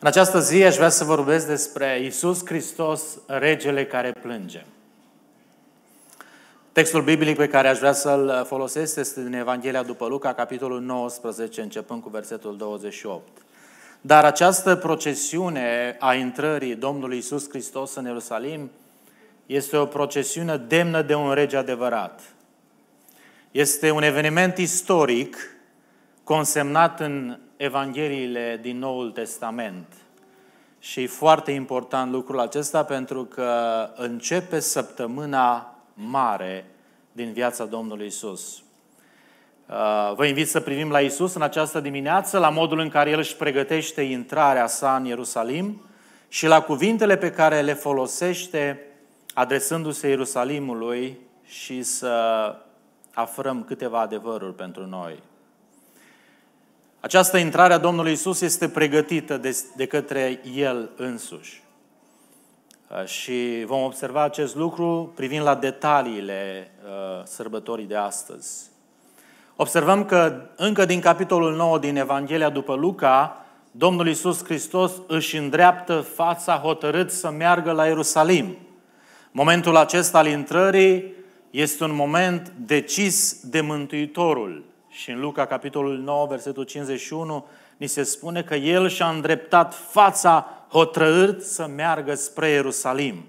În această zi aș vrea să vorbesc despre Isus Hristos, regele care plânge. Textul biblic pe care aș vrea să-l folosesc este din Evanghelia după Luca, capitolul 19, începând cu versetul 28. Dar această procesiune a intrării Domnului Isus Hristos în Ierusalim este o procesiune demnă de un rege adevărat. Este un eveniment istoric consemnat în Evangheliile din Noul Testament. Și e foarte important lucrul acesta pentru că începe săptămâna mare din viața Domnului Isus. Uh, vă invit să privim la Isus în această dimineață, la modul în care El își pregătește intrarea sa în Ierusalim și la cuvintele pe care le folosește adresându-se Ierusalimului și să aflăm câteva adevăruri pentru noi. Această intrare a Domnului Isus este pregătită de, de către El însuși. Uh, și vom observa acest lucru privind la detaliile uh, sărbătorii de astăzi. Observăm că încă din capitolul 9 din Evanghelia după Luca, Domnul Isus Hristos își îndreaptă fața hotărât să meargă la Ierusalim. Momentul acesta al intrării este un moment decis de Mântuitorul – și în Luca, capitolul 9, versetul 51, ni se spune că el și-a îndreptat fața hotărât să meargă spre Ierusalim.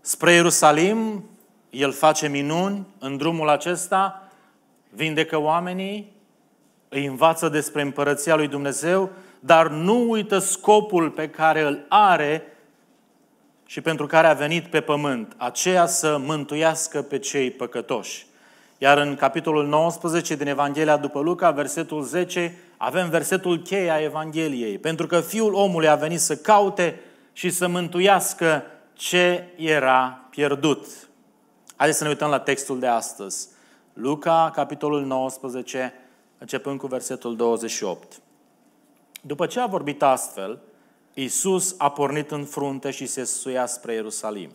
Spre Ierusalim, el face minuni în drumul acesta, vindecă oamenii, îi învață despre împărăția lui Dumnezeu, dar nu uită scopul pe care îl are și pentru care a venit pe pământ, aceea să mântuiască pe cei păcătoși. Iar în capitolul 19 din Evanghelia după Luca, versetul 10, avem versetul cheie a Evangheliei. Pentru că Fiul omului a venit să caute și să mântuiască ce era pierdut. Haideți să ne uităm la textul de astăzi. Luca, capitolul 19, începând cu versetul 28. După ce a vorbit astfel, Iisus a pornit în frunte și se suia spre Ierusalim.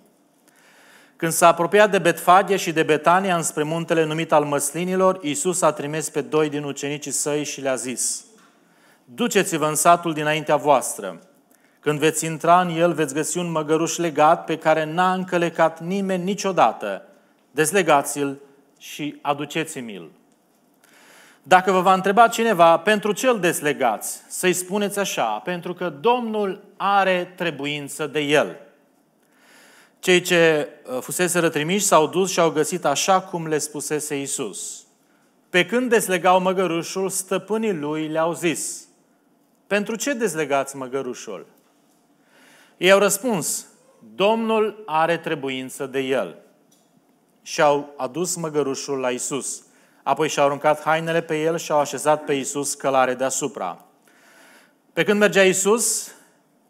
Când s-a apropiat de Betfagie și de Betania, înspre muntele numit al măslinilor, Iisus a trimis pe doi din ucenicii săi și le-a zis, Duceți-vă în satul dinaintea voastră. Când veți intra în el, veți găsi un măgăruș legat pe care n-a încălecat nimeni niciodată. Dezlegați-l și aduceți-mi-l. Dacă vă va întreba cineva pentru ce îl deslegați, să-i spuneți așa, pentru că Domnul are trebuință de el. Cei ce uh, fusese rătrimiși s-au dus și au găsit așa cum le spusese Isus. Pe când deslegau măgărușul, stăpânii lui le-au zis, Pentru ce dezlegați măgărușul? Ei au răspuns, Domnul are trebuință de el. Și au adus măgărușul la Isus. Apoi și-au aruncat hainele pe el și au așezat pe Isus călare deasupra. Pe când mergea Isus,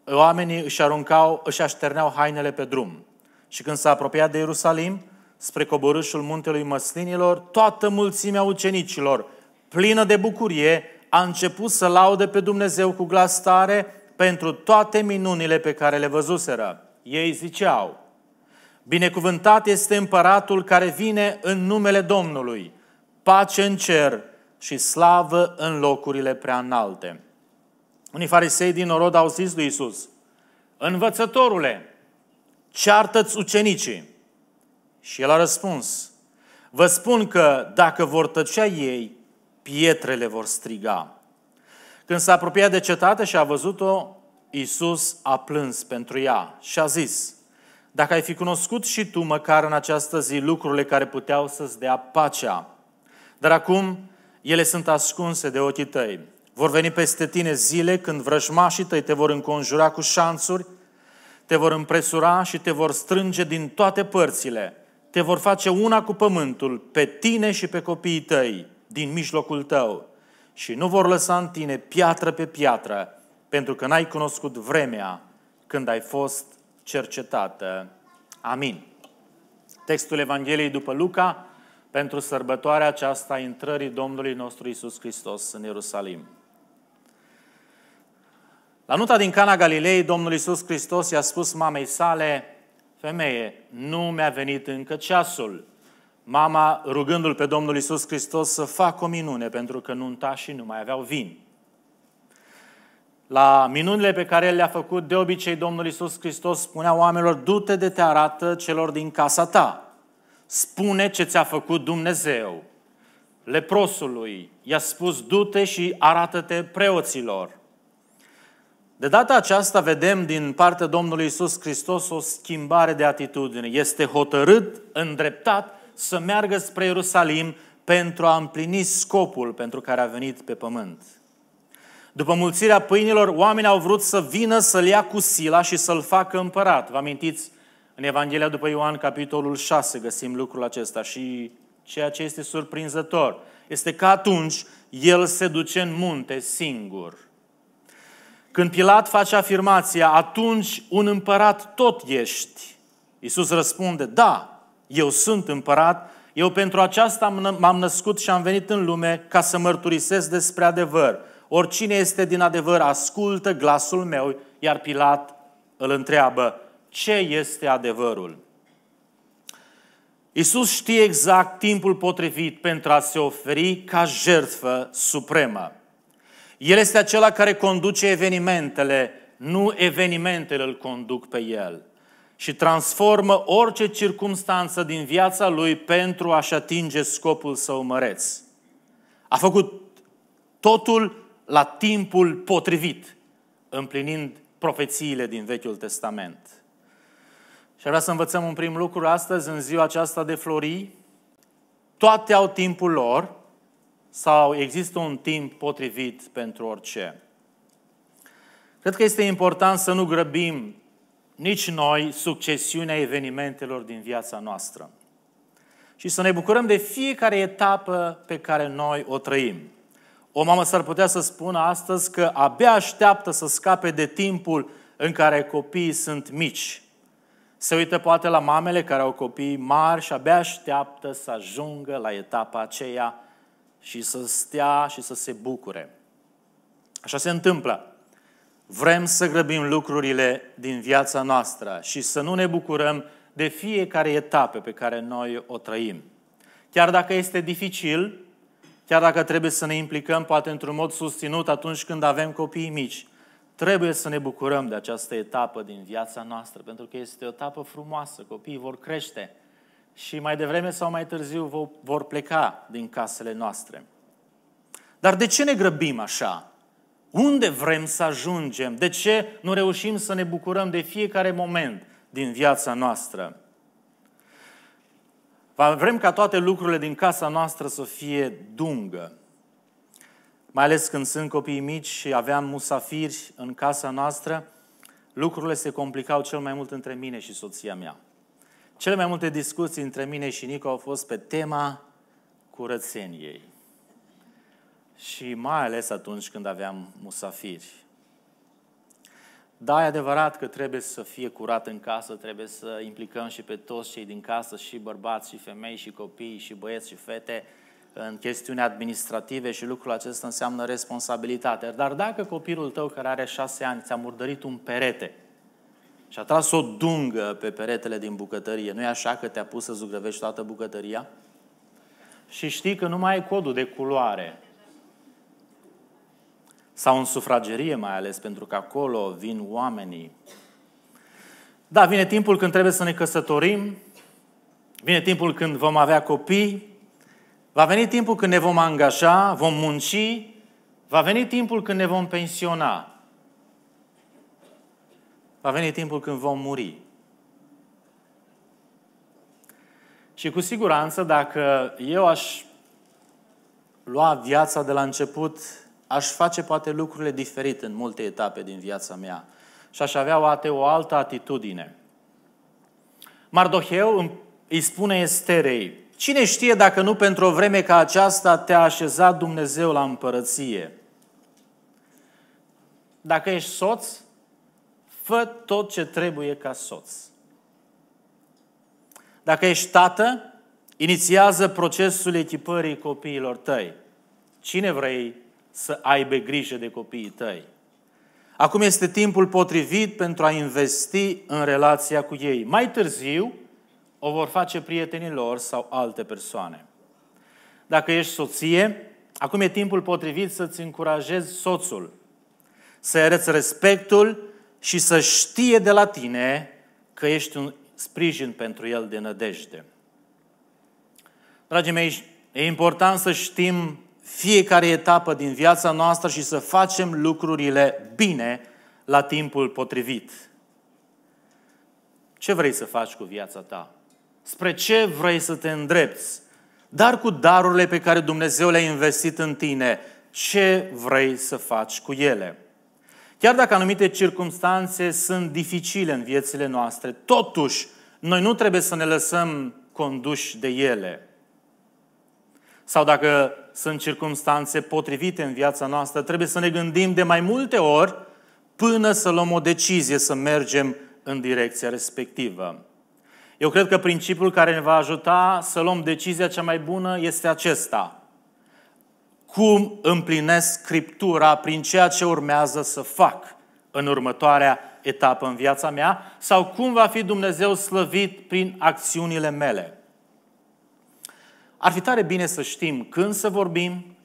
oamenii își aruncau, își așterneau hainele pe drum. Și când s-a apropiat de Ierusalim, spre coborâșul muntelui măslinilor, toată mulțimea ucenicilor, plină de bucurie, a început să laude pe Dumnezeu cu glas tare pentru toate minunile pe care le văzuseră. Ei ziceau, Binecuvântat este împăratul care vine în numele Domnului, pace în cer și slavă în locurile prea înalte. Unii farisei din orod au zis lui Isus, Învățătorule, ceartă-ți ucenicii. Și el a răspuns, vă spun că dacă vor tăcea ei, pietrele vor striga. Când s-a apropiat de cetate și a văzut-o, Iisus a plâns pentru ea și a zis, dacă ai fi cunoscut și tu măcar în această zi lucrurile care puteau să-ți dea pacea, dar acum ele sunt ascunse de ochii tăi. Vor veni peste tine zile când vrăjmașii tăi te vor înconjura cu șanțuri, te vor împresura și te vor strânge din toate părțile, te vor face una cu pământul, pe tine și pe copiii tăi, din mijlocul tău, și nu vor lăsa în tine piatră pe piatră, pentru că n-ai cunoscut vremea când ai fost cercetată. Amin. Textul Evangheliei după Luca pentru sărbătoarea aceasta a intrării Domnului nostru Isus Hristos în Ierusalim. La nuta din Cana Galilei, Domnul Iisus Hristos i-a spus mamei sale, femeie, nu mi-a venit încă ceasul. Mama, rugându-l pe Domnul Iisus Hristos să facă o minune, pentru că și nu mai aveau vin. La minunile pe care el le-a făcut, de obicei Domnul Iisus Hristos spunea oamenilor, du-te de te arată celor din casa ta. Spune ce ți-a făcut Dumnezeu. Leprosului i-a spus, du-te și arată-te preoților. De data aceasta vedem din partea Domnului Isus Hristos o schimbare de atitudine. Este hotărât, îndreptat să meargă spre Ierusalim pentru a împlini scopul pentru care a venit pe pământ. După mulțirea pâinilor, oamenii au vrut să vină să-l ia cu sila și să-l facă împărat. Vă amintiți, în Evanghelia după Ioan, capitolul 6, găsim lucrul acesta și ceea ce este surprinzător este că atunci el se duce în munte singur când Pilat face afirmația, atunci un împărat tot ești. Iisus răspunde, da, eu sunt împărat, eu pentru aceasta m-am născut și am venit în lume ca să mărturisesc despre adevăr. Oricine este din adevăr ascultă glasul meu, iar Pilat îl întreabă, ce este adevărul? Iisus știe exact timpul potrivit pentru a se oferi ca jertfă supremă. El este acela care conduce evenimentele, nu evenimentele îl conduc pe el. Și transformă orice circumstanță din viața lui pentru a-și atinge scopul său măreț. A făcut totul la timpul potrivit, împlinind profețiile din Vechiul Testament. Și vreau să învățăm un prim lucru astăzi, în ziua aceasta de florii. Toate au timpul lor, sau există un timp potrivit pentru orice? Cred că este important să nu grăbim nici noi succesiunea evenimentelor din viața noastră și să ne bucurăm de fiecare etapă pe care noi o trăim. O mamă s-ar putea să spună astăzi că abia așteaptă să scape de timpul în care copiii sunt mici. Se uită poate la mamele care au copii mari și abia așteaptă să ajungă la etapa aceea și să stea și să se bucure. Așa se întâmplă. Vrem să grăbim lucrurile din viața noastră și să nu ne bucurăm de fiecare etapă pe care noi o trăim. Chiar dacă este dificil, chiar dacă trebuie să ne implicăm poate într-un mod susținut atunci când avem copii mici, trebuie să ne bucurăm de această etapă din viața noastră, pentru că este o etapă frumoasă, copiii vor crește și mai devreme sau mai târziu vor pleca din casele noastre. Dar de ce ne grăbim așa? Unde vrem să ajungem? De ce nu reușim să ne bucurăm de fiecare moment din viața noastră? Vrem ca toate lucrurile din casa noastră să fie dungă. Mai ales când sunt copii mici și aveam musafiri în casa noastră, lucrurile se complicau cel mai mult între mine și soția mea. Cele mai multe discuții între mine și Nico au fost pe tema curățeniei. Și mai ales atunci când aveam musafiri. Da, e adevărat că trebuie să fie curat în casă, trebuie să implicăm și pe toți cei din casă, și bărbați, și femei, și copii, și băieți, și fete, în chestiuni administrative și lucrul acesta înseamnă responsabilitate. Dar dacă copilul tău care are șase ani ți-a murdărit un perete și a tras o dungă pe peretele din bucătărie. Nu e așa că te-a pus să zugrăvești toată bucătăria? Și știi că nu mai ai codul de culoare. Sau în sufragerie mai ales, pentru că acolo vin oamenii. Da, vine timpul când trebuie să ne căsătorim, vine timpul când vom avea copii, va veni timpul când ne vom angaja, vom munci, va veni timpul când ne vom pensiona. Va veni timpul când vom muri. Și cu siguranță, dacă eu aș lua viața de la început, aș face poate lucrurile diferite în multe etape din viața mea și aș avea poate o altă atitudine. Mardoheu îi spune Esterei, cine știe dacă nu pentru o vreme ca aceasta te-a așezat Dumnezeu la împărăție? Dacă ești soț, Fă tot ce trebuie ca soț. Dacă ești tată, inițiază procesul echipării copiilor tăi. Cine vrei să aibă grijă de copiii tăi? Acum este timpul potrivit pentru a investi în relația cu ei. Mai târziu o vor face prietenii lor sau alte persoane. Dacă ești soție, acum e timpul potrivit să-ți încurajezi soțul, să arăți respectul și să știe de la tine că ești un sprijin pentru el de nădejde. Dragii mei, e important să știm fiecare etapă din viața noastră și să facem lucrurile bine la timpul potrivit. Ce vrei să faci cu viața ta? Spre ce vrei să te îndrepți? Dar cu darurile pe care Dumnezeu le-a investit în tine, ce vrei să faci cu ele? Chiar dacă anumite circunstanțe sunt dificile în viețile noastre, totuși noi nu trebuie să ne lăsăm conduși de ele. Sau dacă sunt circunstanțe potrivite în viața noastră, trebuie să ne gândim de mai multe ori până să luăm o decizie să mergem în direcția respectivă. Eu cred că principiul care ne va ajuta să luăm decizia cea mai bună este acesta – cum împlinesc Scriptura prin ceea ce urmează să fac în următoarea etapă în viața mea sau cum va fi Dumnezeu slăvit prin acțiunile mele. Ar fi tare bine să știm când să vorbim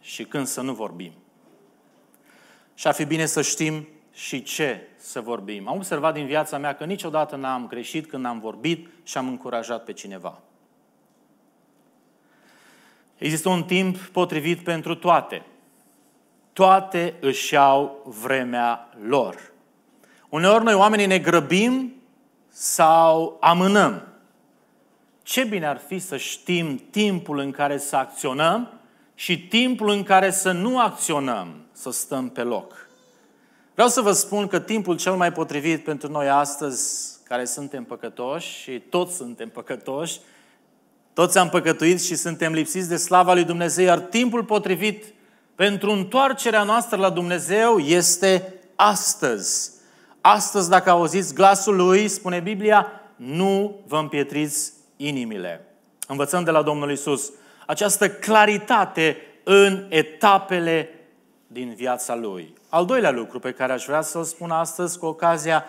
și când să nu vorbim. Și ar fi bine să știm și ce să vorbim. Am observat din viața mea că niciodată n-am greșit când am vorbit și am încurajat pe cineva. Există un timp potrivit pentru toate. Toate își au vremea lor. Uneori noi oamenii ne grăbim sau amânăm. Ce bine ar fi să știm timpul în care să acționăm și timpul în care să nu acționăm, să stăm pe loc. Vreau să vă spun că timpul cel mai potrivit pentru noi astăzi, care suntem păcătoși și toți suntem păcătoși, toți am păcătuit și suntem lipsiți de slava lui Dumnezeu, iar timpul potrivit pentru întoarcerea noastră la Dumnezeu este astăzi. Astăzi, dacă auziți glasul lui, spune Biblia, nu vă împietriți inimile. Învățăm de la Domnul Isus această claritate în etapele din viața lui. Al doilea lucru pe care aș vrea să-l spun astăzi cu ocazia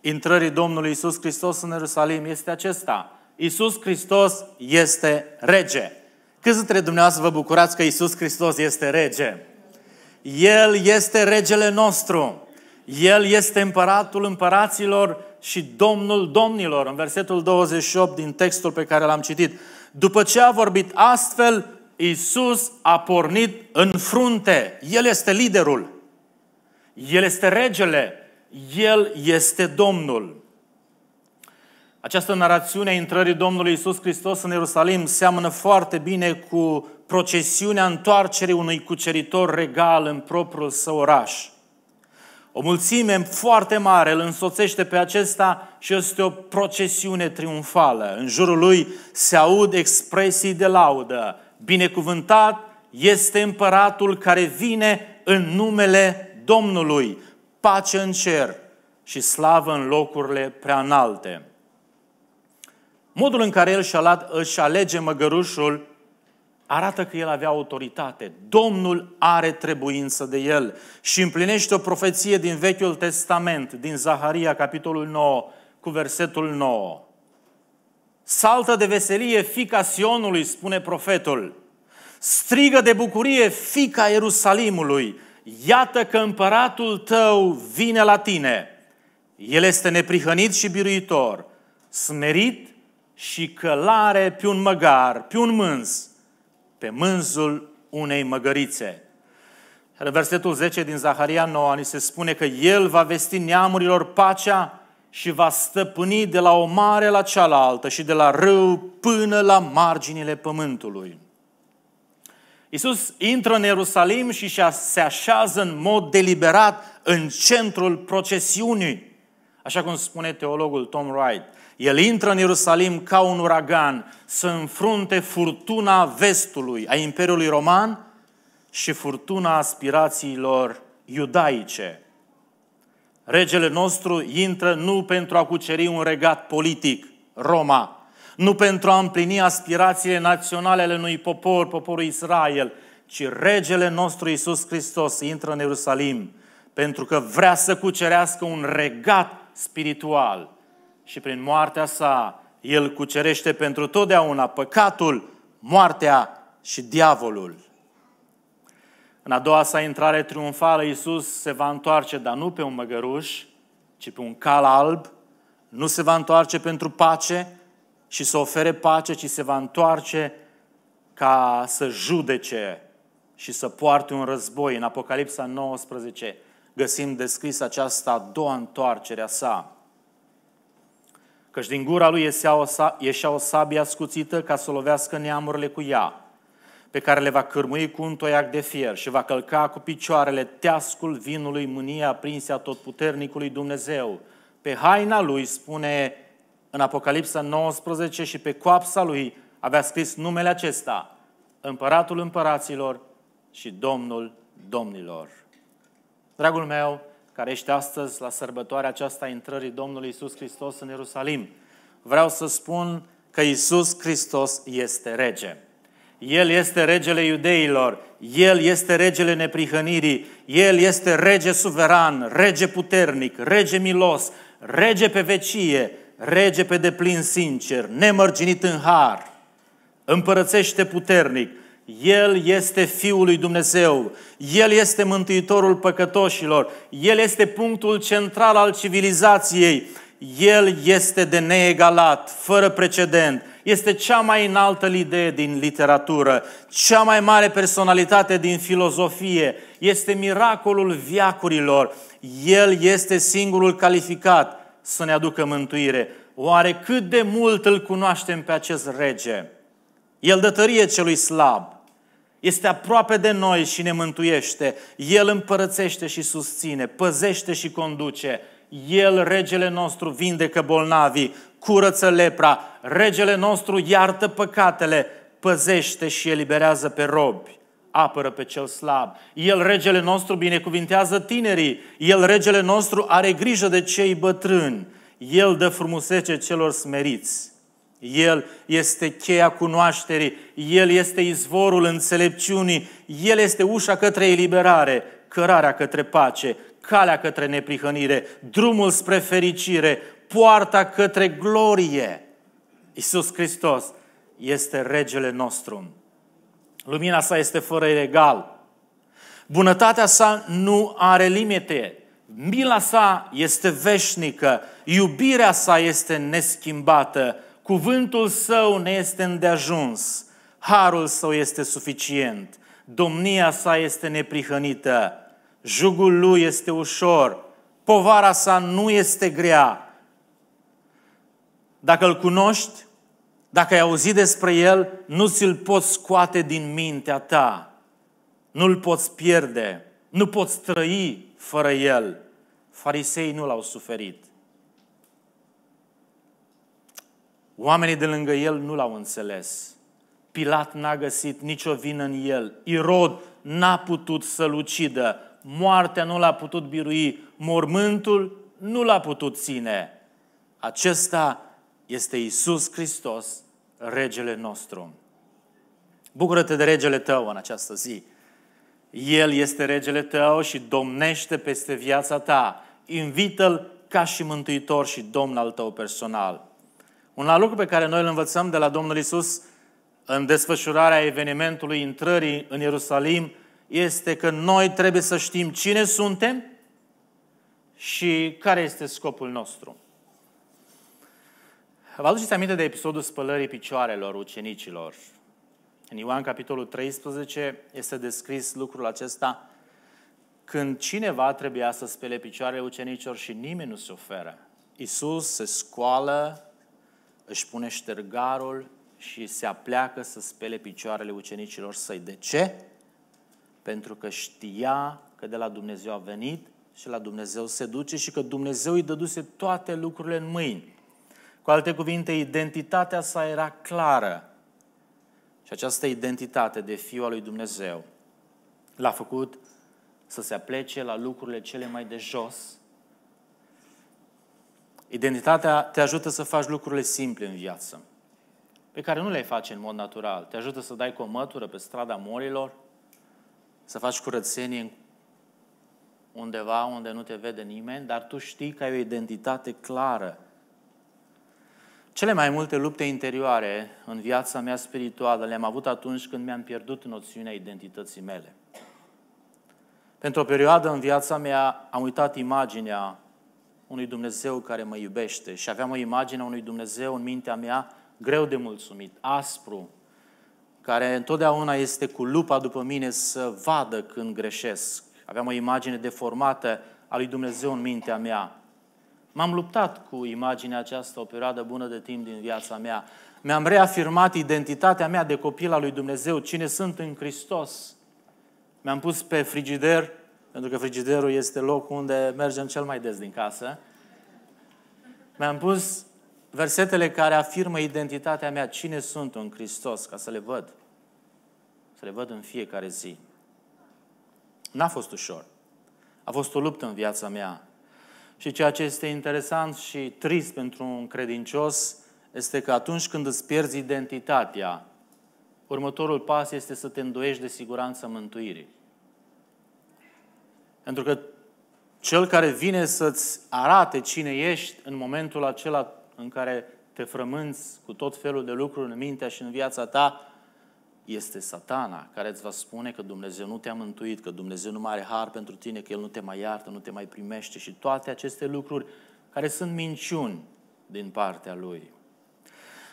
intrării Domnului Isus Hristos în Ierusalim este acesta – Iisus Hristos este rege. Câți dintre dumneavoastră vă bucurați că Iisus Hristos este rege? El este regele nostru. El este împăratul împăraților și domnul domnilor. În versetul 28 din textul pe care l-am citit. După ce a vorbit astfel, Iisus a pornit în frunte. El este liderul. El este regele. El este domnul. Această narațiune a intrării Domnului Isus Hristos în Ierusalim seamănă foarte bine cu procesiunea întoarcerii unui cuceritor regal în propriul său oraș. O mulțime foarte mare îl însoțește pe acesta și este o procesiune triumfală. În jurul lui se aud expresii de laudă. Binecuvântat este împăratul care vine în numele Domnului, pace în cer și slavă în locurile prea înalte. Modul în care el își alege măgărușul arată că el avea autoritate. Domnul are trebuință de el și împlinește o profeție din Vechiul Testament, din Zaharia, capitolul 9, cu versetul 9. Saltă de veselie fica Sionului, spune profetul. Strigă de bucurie fica Ierusalimului. Iată că împăratul tău vine la tine. El este neprihănit și biruitor, smerit și călare pe un măgar, pe un mânz, pe mânzul unei măgărițe. În versetul 10 din Zaharia 9 ni se spune că El va vesti neamurilor pacea și va stăpâni de la o mare la cealaltă și de la râu până la marginile pământului. Iisus intră în Ierusalim și se așează în mod deliberat în centrul procesiunii, așa cum spune teologul Tom Wright. El intră în Ierusalim ca un uragan să înfrunte furtuna vestului a Imperiului Roman și furtuna aspirațiilor iudaice. Regele nostru intră nu pentru a cuceri un regat politic, Roma, nu pentru a împlini aspirațiile naționale ale unui popor, poporul Israel, ci regele nostru Iisus Hristos intră în Ierusalim pentru că vrea să cucerească un regat spiritual și prin moartea sa el cucerește pentru totdeauna păcatul, moartea și diavolul. În a doua sa intrare triumfală, Iisus se va întoarce, dar nu pe un măgăruș, ci pe un cal alb, nu se va întoarce pentru pace și să ofere pace, ci se va întoarce ca să judece și să poarte un război. În Apocalipsa 19 găsim descris această a doua întoarcere a sa căci din gura lui ieșea o, sabie ascuțită ca să lovească neamurile cu ea, pe care le va cârmui cu un toiac de fier și va călca cu picioarele teascul vinului mânia aprinse a totputernicului Dumnezeu. Pe haina lui, spune în Apocalipsa 19, și pe coapsa lui avea scris numele acesta, Împăratul împăraților și Domnul domnilor. Dragul meu, care ești astăzi la sărbătoarea aceasta a intrării Domnului Isus Hristos în Ierusalim. Vreau să spun că Isus Hristos este rege. El este regele iudeilor, El este regele neprihănirii, El este rege suveran, rege puternic, rege milos, rege pe vecie, rege pe deplin sincer, nemărginit în har. Împărățește puternic, el este Fiul lui Dumnezeu, El este Mântuitorul păcătoșilor, El este punctul central al civilizației, El este de neegalat, fără precedent, este cea mai înaltă idee din literatură, cea mai mare personalitate din filozofie, este miracolul viacurilor, El este singurul calificat să ne aducă mântuire. Oare cât de mult îl cunoaștem pe acest rege? El dă tărie celui slab, este aproape de noi și ne mântuiește. El împărățește și susține, păzește și conduce. El, regele nostru, vindecă bolnavii, curăță lepra. Regele nostru iartă păcatele, păzește și eliberează pe robi apără pe cel slab. El, regele nostru, binecuvintează tinerii. El, regele nostru, are grijă de cei bătrâni. El dă frumusețe celor smeriți. El este cheia cunoașterii, El este izvorul înțelepciunii, El este ușa către eliberare, cărarea către pace, calea către neprihănire, drumul spre fericire, poarta către glorie. Iisus Hristos este regele nostru. Lumina sa este fără egal. Bunătatea sa nu are limite. Mila sa este veșnică. Iubirea sa este neschimbată Cuvântul său ne este îndeajuns. Harul său este suficient. Domnia sa este neprihănită. Jugul lui este ușor. Povara sa nu este grea. Dacă îl cunoști, dacă ai auzit despre el, nu ți-l poți scoate din mintea ta. Nu-l poți pierde. Nu poți trăi fără el. Farisei nu l-au suferit. Oamenii de lângă el nu l-au înțeles. Pilat n-a găsit nicio vină în el. Irod n-a putut să-l ucidă. Moartea nu l-a putut birui. Mormântul nu l-a putut ține. Acesta este Isus Hristos, regele nostru. Bucură-te de regele tău în această zi. El este regele tău și domnește peste viața ta. Invită-l ca și mântuitor și domn al tău personal. Un alt lucru pe care noi îl învățăm de la Domnul Isus în desfășurarea evenimentului intrării în Ierusalim este că noi trebuie să știm cine suntem și care este scopul nostru. Vă aduceți aminte de episodul spălării picioarelor ucenicilor. În Ioan capitolul 13 este descris lucrul acesta când cineva trebuia să spele picioarele ucenicilor și nimeni nu se oferă. Isus se scoală își pune ștergarul și se apleacă să spele picioarele ucenicilor săi. De ce? Pentru că știa că de la Dumnezeu a venit și la Dumnezeu se duce și că Dumnezeu îi dăduse toate lucrurile în mâini. Cu alte cuvinte, identitatea sa era clară. Și această identitate de fiu al lui Dumnezeu l-a făcut să se aplece la lucrurile cele mai de jos, Identitatea te ajută să faci lucrurile simple în viață, pe care nu le face în mod natural. Te ajută să dai cu o mătură pe strada morilor, să faci curățenie undeva unde nu te vede nimeni, dar tu știi că ai o identitate clară. Cele mai multe lupte interioare în viața mea spirituală le-am avut atunci când mi-am pierdut noțiunea identității mele. Pentru o perioadă în viața mea am uitat imaginea unui Dumnezeu care mă iubește și aveam o imagine a unui Dumnezeu în mintea mea greu de mulțumit, aspru, care întotdeauna este cu lupa după mine să vadă când greșesc. Aveam o imagine deformată a lui Dumnezeu în mintea mea. M-am luptat cu imaginea aceasta o perioadă bună de timp din viața mea. Mi-am reafirmat identitatea mea de copil al lui Dumnezeu, cine sunt în Hristos. Mi-am pus pe frigider pentru că frigiderul este locul unde mergem cel mai des din casă, mi-am pus versetele care afirmă identitatea mea, cine sunt în Hristos, ca să le văd. Să le văd în fiecare zi. N-a fost ușor. A fost o luptă în viața mea. Și ceea ce este interesant și trist pentru un credincios este că atunci când îți pierzi identitatea, următorul pas este să te îndoiești de siguranța mântuirii. Pentru că cel care vine să-ți arate cine ești în momentul acela în care te frămânți cu tot felul de lucruri în mintea și în viața ta, este satana care îți va spune că Dumnezeu nu te-a mântuit, că Dumnezeu nu mai are har pentru tine, că El nu te mai iartă, nu te mai primește și toate aceste lucruri care sunt minciuni din partea Lui.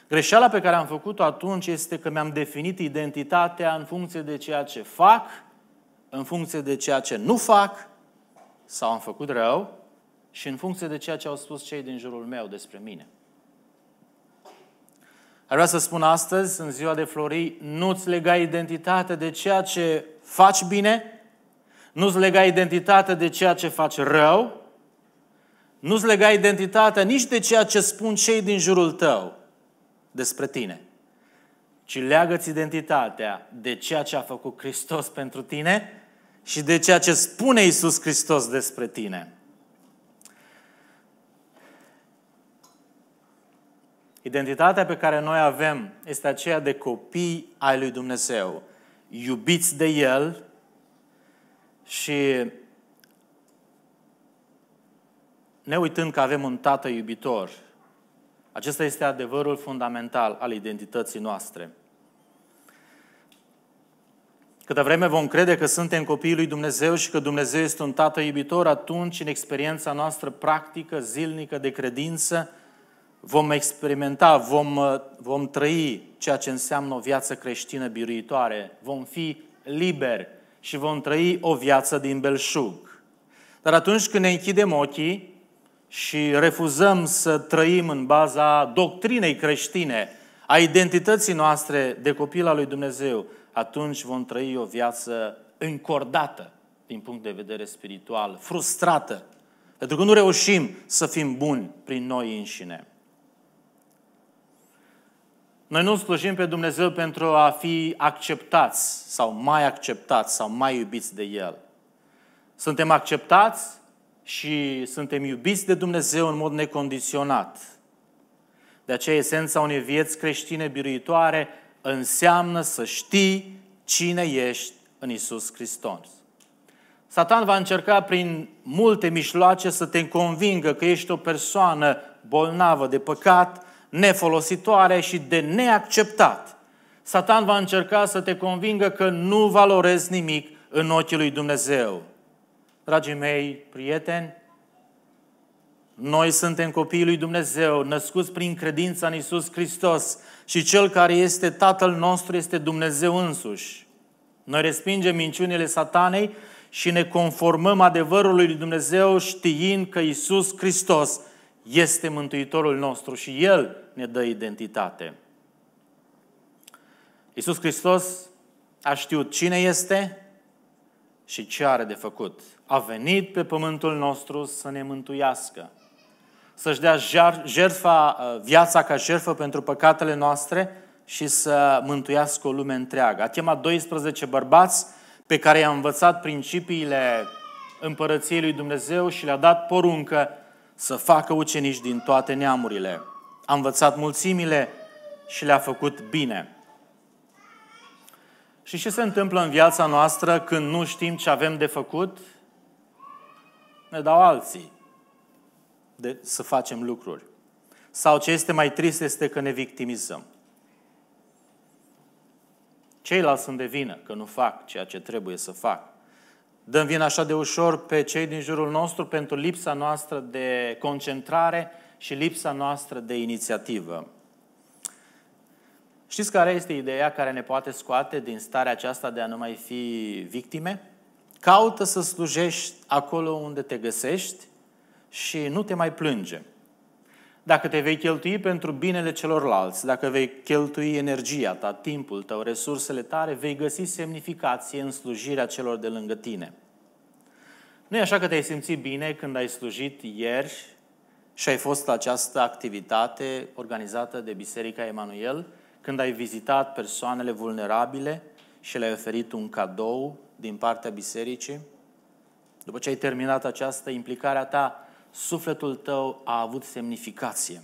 Greșeala pe care am făcut-o atunci este că mi-am definit identitatea în funcție de ceea ce fac în funcție de ceea ce nu fac sau am făcut rău și în funcție de ceea ce au spus cei din jurul meu despre mine. Ar vrea să spun astăzi, în ziua de flori, nu-ți lega identitatea de ceea ce faci bine, nu-ți lega identitatea de ceea ce faci rău, nu-ți lega identitatea nici de ceea ce spun cei din jurul tău despre tine, ci leagă-ți identitatea de ceea ce a făcut Hristos pentru tine și de ceea ce spune Isus Hristos despre tine. Identitatea pe care noi avem este aceea de copii ai lui Dumnezeu, iubiți de El și ne uitând că avem un tată iubitor. Acesta este adevărul fundamental al identității noastre. Câtă vreme vom crede că suntem copiii lui Dumnezeu și că Dumnezeu este un tată iubitor, atunci, în experiența noastră practică, zilnică, de credință, vom experimenta, vom, uh, vom trăi ceea ce înseamnă o viață creștină biruitoare. Vom fi liberi și vom trăi o viață din belșug. Dar atunci când ne închidem ochii și refuzăm să trăim în baza doctrinei creștine, a identității noastre de copil al lui Dumnezeu, atunci vom trăi o viață încordată din punct de vedere spiritual, frustrată, pentru că nu reușim să fim buni prin noi înșine. Noi nu slujim pe Dumnezeu pentru a fi acceptați sau mai acceptați sau mai iubiți de El. Suntem acceptați și suntem iubiți de Dumnezeu în mod necondiționat. De aceea esența unei vieți creștine biruitoare înseamnă să știi cine ești în Isus Hristos. Satan va încerca prin multe mișloace să te convingă că ești o persoană bolnavă de păcat, nefolositoare și de neacceptat. Satan va încerca să te convingă că nu valorezi nimic în ochii lui Dumnezeu. Dragii mei prieteni, noi suntem copiii lui Dumnezeu, născuți prin credința în Isus Hristos și Cel care este Tatăl nostru este Dumnezeu însuși. Noi respingem minciunile satanei și ne conformăm adevărului lui Dumnezeu știind că Isus Hristos este Mântuitorul nostru și El ne dă identitate. Isus Hristos a știut cine este și ce are de făcut. A venit pe pământul nostru să ne mântuiască să-și dea jertfa, uh, viața ca jertfă pentru păcatele noastre și să mântuiască o lume întreagă. A chemat 12 bărbați pe care i-a învățat principiile împărăției lui Dumnezeu și le-a dat poruncă să facă ucenici din toate neamurile. A învățat mulțimile și le-a făcut bine. Și ce se întâmplă în viața noastră când nu știm ce avem de făcut? Ne dau alții de, să facem lucruri. Sau ce este mai trist este că ne victimizăm. Ceilalți sunt de vină că nu fac ceea ce trebuie să fac. Dăm vin așa de ușor pe cei din jurul nostru pentru lipsa noastră de concentrare și lipsa noastră de inițiativă. Știți care este ideea care ne poate scoate din starea aceasta de a nu mai fi victime? Caută să slujești acolo unde te găsești și nu te mai plânge. Dacă te vei cheltui pentru binele celorlalți, dacă vei cheltui energia ta, timpul tău, resursele tale, vei găsi semnificație în slujirea celor de lângă tine. Nu e așa că te-ai simțit bine când ai slujit ieri și ai fost la această activitate organizată de Biserica Emanuel, când ai vizitat persoanele vulnerabile și le-ai oferit un cadou din partea bisericii? După ce ai terminat această implicare a ta, sufletul tău a avut semnificație.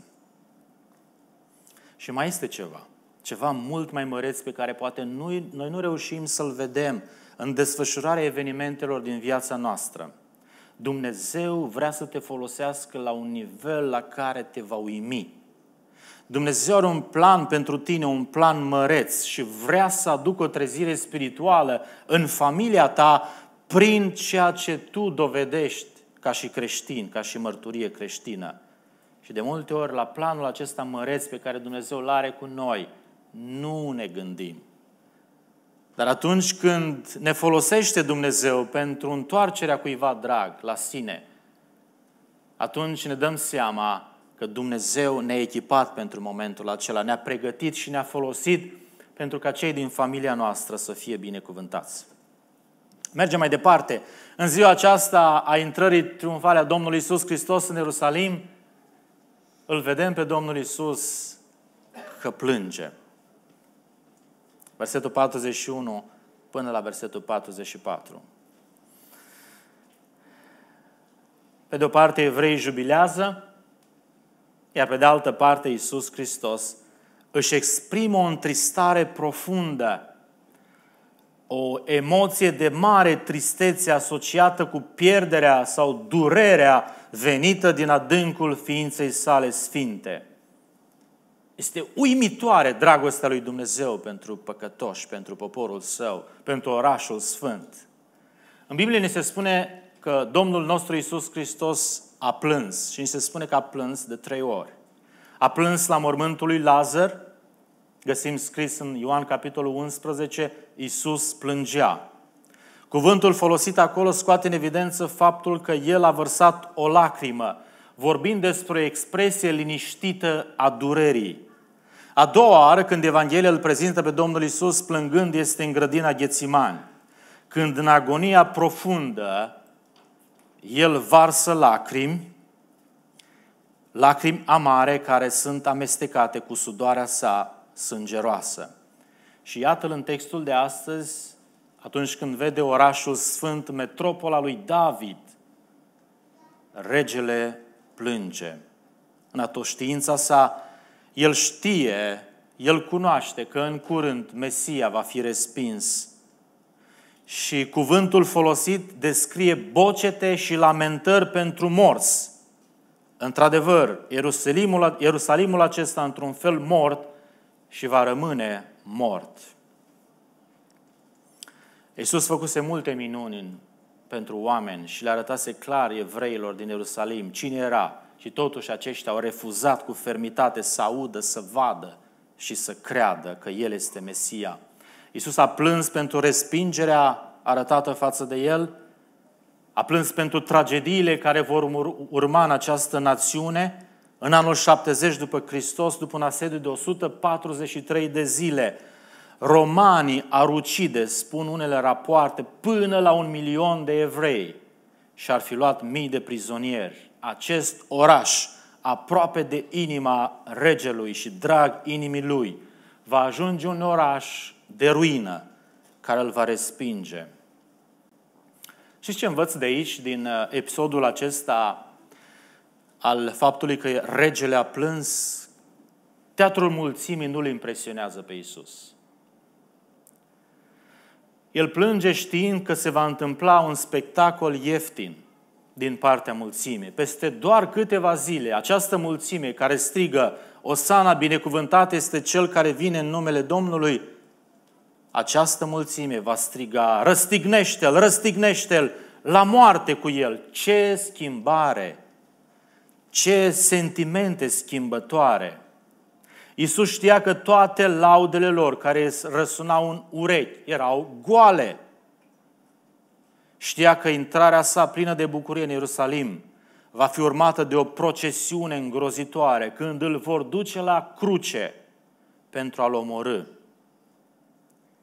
Și mai este ceva, ceva mult mai măreț pe care poate noi, noi nu reușim să-l vedem în desfășurarea evenimentelor din viața noastră. Dumnezeu vrea să te folosească la un nivel la care te va uimi. Dumnezeu are un plan pentru tine, un plan măreț și vrea să aducă o trezire spirituală în familia ta prin ceea ce tu dovedești ca și creștin, ca și mărturie creștină. Și de multe ori, la planul acesta măreț pe care Dumnezeu îl are cu noi, nu ne gândim. Dar atunci când ne folosește Dumnezeu pentru întoarcerea cuiva drag la sine, atunci ne dăm seama că Dumnezeu ne-a echipat pentru momentul acela, ne-a pregătit și ne-a folosit pentru ca cei din familia noastră să fie binecuvântați. Mergem mai departe în ziua aceasta a intrării triumfale a Domnului Isus Hristos în Ierusalim, îl vedem pe Domnul Isus că plânge. Versetul 41 până la versetul 44. Pe de o parte, evrei jubilează, iar pe de altă parte, Isus Hristos își exprimă o întristare profundă o emoție de mare tristețe asociată cu pierderea sau durerea venită din adâncul ființei sale sfinte. Este uimitoare dragostea lui Dumnezeu pentru păcătoși, pentru poporul său, pentru orașul sfânt. În Biblie ne se spune că Domnul nostru Isus Hristos a plâns și ni se spune că a plâns de trei ori. A plâns la mormântul lui Lazar, găsim scris în Ioan capitolul 11, Iisus plângea. Cuvântul folosit acolo scoate în evidență faptul că el a vărsat o lacrimă, vorbind despre o expresie liniștită a durerii. A doua oară, când Evanghelia îl prezintă pe Domnul Isus plângând, este în grădina Ghețiman, când în agonia profundă el varsă lacrimi, lacrimi amare care sunt amestecate cu sudoarea sa sângeroasă. Și iată-l în textul de astăzi, atunci când vede orașul sfânt, metropola lui David, regele plânge. În atoștiința sa, el știe, el cunoaște că în curând Mesia va fi respins. Și cuvântul folosit descrie bocete și lamentări pentru morți. Într-adevăr, Ierusalimul, Ierusalimul acesta, într-un fel mort, și va rămâne mort. Iisus făcuse multe minuni pentru oameni și le arătase clar evreilor din Ierusalim cine era și totuși aceștia au refuzat cu fermitate să audă, să vadă și să creadă că El este Mesia. Iisus a plâns pentru respingerea arătată față de El, a plâns pentru tragediile care vor urma în această națiune, în anul 70 după Hristos, după un asediu de 143 de zile, romanii ar ucide, spun unele rapoarte, până la un milion de evrei și ar fi luat mii de prizonieri. Acest oraș, aproape de inima regelui și drag inimii lui, va ajunge un oraș de ruină care îl va respinge. Și ce învăț de aici, din uh, episodul acesta al faptului că regele a plâns, teatrul mulțimii nu-l impresionează pe Isus. El plânge știind că se va întâmpla un spectacol ieftin din partea mulțimii. Peste doar câteva zile, această mulțime care strigă Osana, binecuvântat este cel care vine în numele Domnului, această mulțime va striga, răstignește-l, răstignește-l, la moarte cu el. Ce schimbare! Ce sentimente schimbătoare! Iisus știa că toate laudele lor care răsunau în urechi erau goale. Știa că intrarea sa plină de bucurie în Ierusalim va fi urmată de o procesiune îngrozitoare când îl vor duce la cruce pentru a-l omorâ.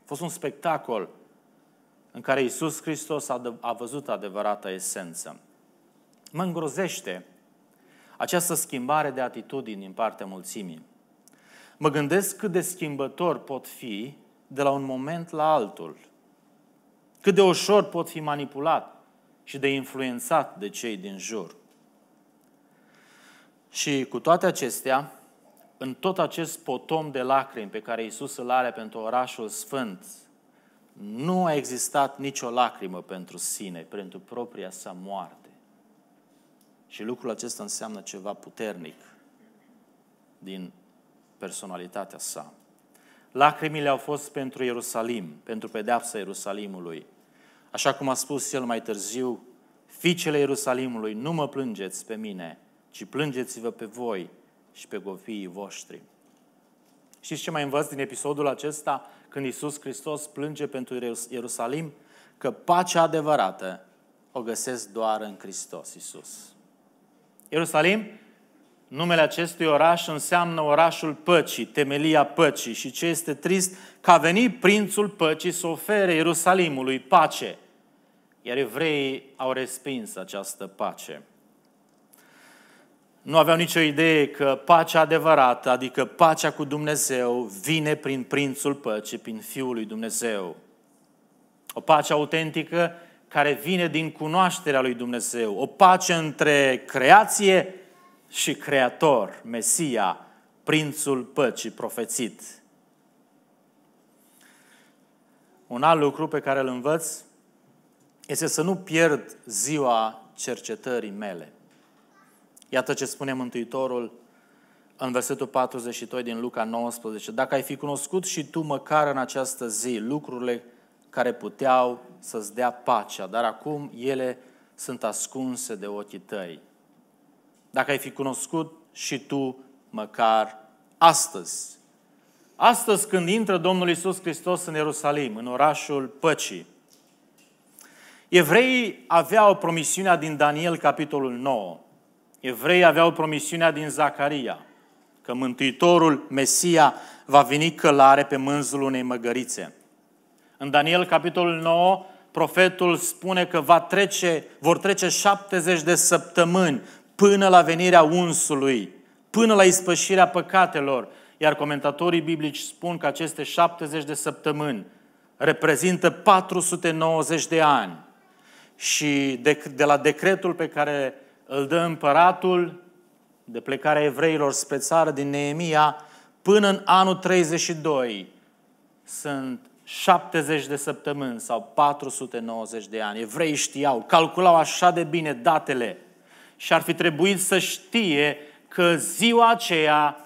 A fost un spectacol în care Iisus Hristos a, văzut adevărata esență. Mă îngrozește această schimbare de atitudini din partea mulțimii. Mă gândesc cât de schimbător pot fi de la un moment la altul, cât de ușor pot fi manipulat și de influențat de cei din jur. Și cu toate acestea, în tot acest potom de lacrimi pe care Iisus îl are pentru orașul sfânt, nu a existat nicio lacrimă pentru sine, pentru propria sa moarte. Și lucrul acesta înseamnă ceva puternic din personalitatea sa. Lacrimile au fost pentru Ierusalim, pentru pedeapsa Ierusalimului. Așa cum a spus el mai târziu, fiicele Ierusalimului, nu mă plângeți pe mine, ci plângeți-vă pe voi și pe copiii voștri. Știți ce mai învăț din episodul acesta când Iisus Hristos plânge pentru Ierusalim? Că pacea adevărată o găsesc doar în Hristos Iisus. Ierusalim, numele acestui oraș înseamnă orașul păcii, temelia păcii. Și ce este trist, că a venit prințul păcii să ofere Ierusalimului pace. Iar evreii au respins această pace. Nu aveau nicio idee că pacea adevărată, adică pacea cu Dumnezeu, vine prin Prințul Păcii, prin Fiul lui Dumnezeu. O pace autentică care vine din cunoașterea lui Dumnezeu, o pace între creație și creator, Mesia, prințul păcii profețit. Un alt lucru pe care îl învăț este să nu pierd ziua cercetării mele. Iată ce spune Mântuitorul în versetul 42 din Luca 19. Dacă ai fi cunoscut și tu măcar în această zi lucrurile care puteau să-ți dea pacea, dar acum ele sunt ascunse de ochii tăi. Dacă ai fi cunoscut și tu măcar astăzi. Astăzi când intră Domnul Isus Hristos în Ierusalim, în orașul păcii, evreii aveau promisiunea din Daniel, capitolul 9. Evreii aveau promisiunea din Zacaria, că Mântuitorul, Mesia, va veni călare pe mânzul unei măgărițe. În Daniel, capitolul 9, profetul spune că va trece, vor trece 70 de săptămâni până la venirea unsului, până la ispășirea păcatelor. Iar comentatorii biblici spun că aceste 70 de săptămâni reprezintă 490 de ani. Și de, de la decretul pe care îl dă împăratul de plecarea evreilor spre țară din Neemia, până în anul 32 sunt 70 de săptămâni sau 490 de ani. Evreii știau, calculau așa de bine datele și ar fi trebuit să știe că ziua aceea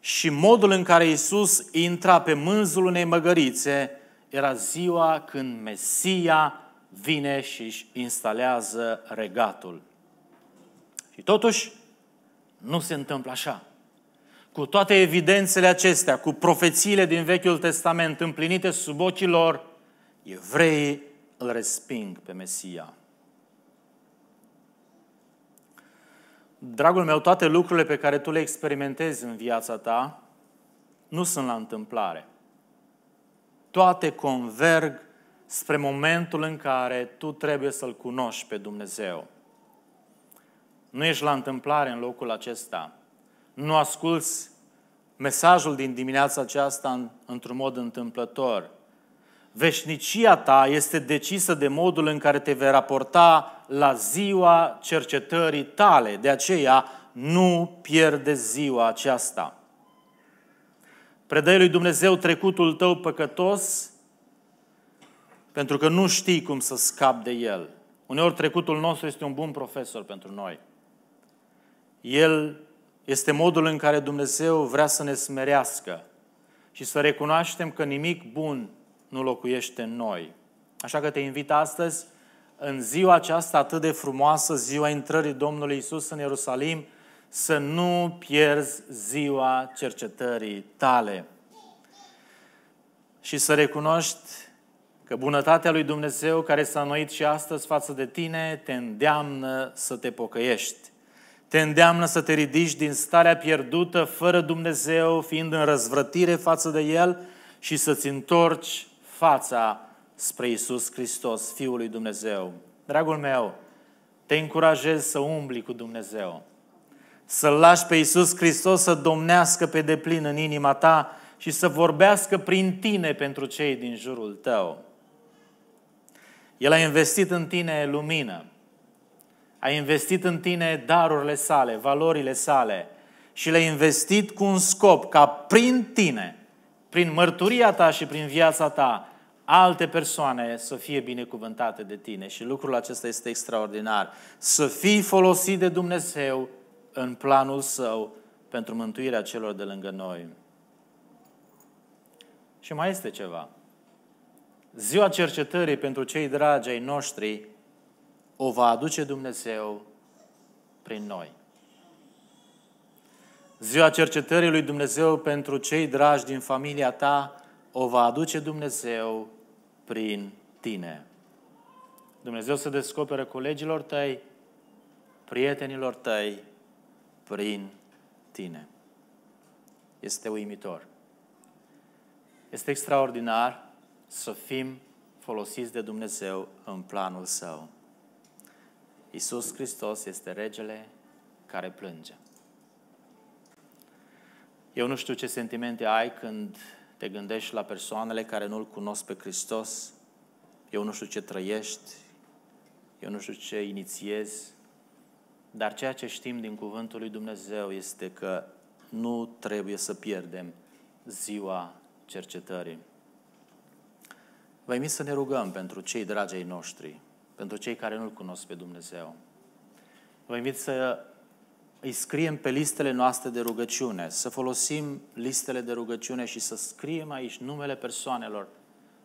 și modul în care Isus intra pe mânzul unei măgărițe era ziua când Mesia vine și își instalează regatul. Și totuși, nu se întâmplă așa. Cu toate evidențele acestea, cu profețiile din Vechiul Testament împlinite sub ochii lor, evreii îl resping pe Mesia. Dragul meu, toate lucrurile pe care tu le experimentezi în viața ta nu sunt la întâmplare. Toate converg spre momentul în care tu trebuie să-L cunoști pe Dumnezeu. Nu ești la întâmplare în locul acesta nu asculți mesajul din dimineața aceasta în, într-un mod întâmplător. Veșnicia ta este decisă de modul în care te vei raporta la ziua cercetării tale. De aceea, nu pierde ziua aceasta. Predă lui Dumnezeu trecutul tău păcătos, pentru că nu știi cum să scapi de el. Uneori trecutul nostru este un bun profesor pentru noi. El este modul în care Dumnezeu vrea să ne smerească și să recunoaștem că nimic bun nu locuiește în noi. Așa că te invit astăzi, în ziua aceasta atât de frumoasă, ziua intrării Domnului Isus în Ierusalim, să nu pierzi ziua cercetării tale și să recunoști că bunătatea lui Dumnezeu care s-a înnoit și astăzi față de tine te îndeamnă să te pocăiești te îndeamnă să te ridici din starea pierdută, fără Dumnezeu, fiind în răzvrătire față de El și să-ți întorci fața spre Isus Hristos, Fiul lui Dumnezeu. Dragul meu, te încurajez să umbli cu Dumnezeu, să-L lași pe Isus Hristos să domnească pe deplin în inima ta și să vorbească prin tine pentru cei din jurul tău. El a investit în tine lumină, ai investit în tine darurile sale, valorile sale și le-ai investit cu un scop ca prin tine, prin mărturia ta și prin viața ta, alte persoane să fie binecuvântate de tine. Și lucrul acesta este extraordinar. Să fii folosit de Dumnezeu în planul Său pentru mântuirea celor de lângă noi. Și mai este ceva. Ziua cercetării pentru cei dragi ai noștri o va aduce Dumnezeu prin noi. Ziua cercetării lui Dumnezeu pentru cei dragi din familia ta o va aduce Dumnezeu prin tine. Dumnezeu să descopere colegilor tăi, prietenilor tăi, prin tine. Este uimitor. Este extraordinar să fim folosiți de Dumnezeu în planul Său. Isus Hristos este regele care plânge. Eu nu știu ce sentimente ai când te gândești la persoanele care nu-L cunosc pe Hristos. Eu nu știu ce trăiești, eu nu știu ce inițiezi, dar ceea ce știm din cuvântul lui Dumnezeu este că nu trebuie să pierdem ziua cercetării. Vă invit să ne rugăm pentru cei dragi ai noștri, pentru cei care nu-L cunosc pe Dumnezeu. Vă invit să îi scriem pe listele noastre de rugăciune, să folosim listele de rugăciune și să scriem aici numele persoanelor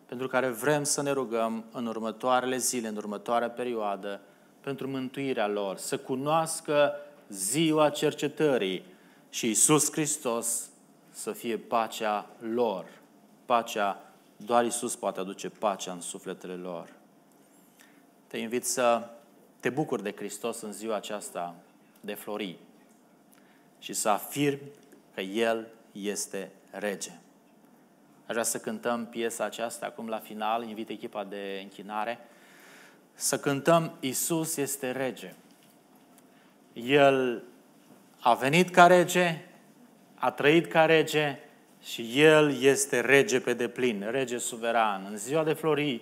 pentru care vrem să ne rugăm în următoarele zile, în următoarea perioadă, pentru mântuirea lor, să cunoască ziua cercetării și Isus Hristos să fie pacea lor. Pacea, doar Isus poate aduce pacea în sufletele lor. Te invit să te bucuri de Hristos în ziua aceasta de flori și să afirm că El este rege. Aș vrea să cântăm piesa aceasta acum la final, invit echipa de închinare, să cântăm Isus este rege. El a venit ca rege, a trăit ca rege și El este rege pe deplin, rege suveran. În ziua de flori,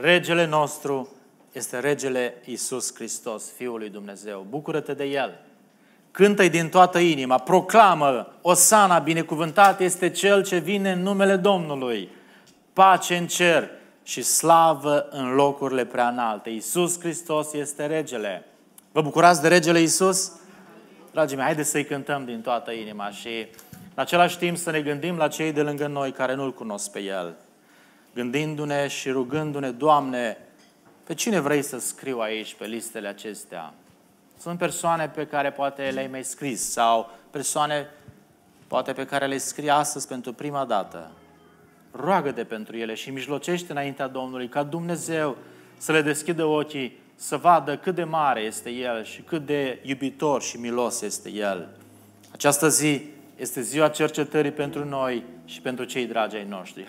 regele nostru, este regele Isus Hristos, Fiul lui Dumnezeu. Bucură-te de El! cântă din toată inima, proclamă, Osana, binecuvântat este Cel ce vine în numele Domnului. Pace în cer și slavă în locurile prea înalte. Isus Hristos este regele. Vă bucurați de regele Isus? Dragii mei, haideți să-i cântăm din toată inima și în același timp să ne gândim la cei de lângă noi care nu-L cunosc pe El. Gândindu-ne și rugându-ne, Doamne, pe cine vrei să scriu aici, pe listele acestea? Sunt persoane pe care poate le-ai mai scris sau persoane poate pe care le scrii astăzi pentru prima dată. roagă de pentru ele și mijlocește înaintea Domnului ca Dumnezeu să le deschidă ochii, să vadă cât de mare este El și cât de iubitor și milos este El. Această zi este ziua cercetării pentru noi și pentru cei dragi ai noștri.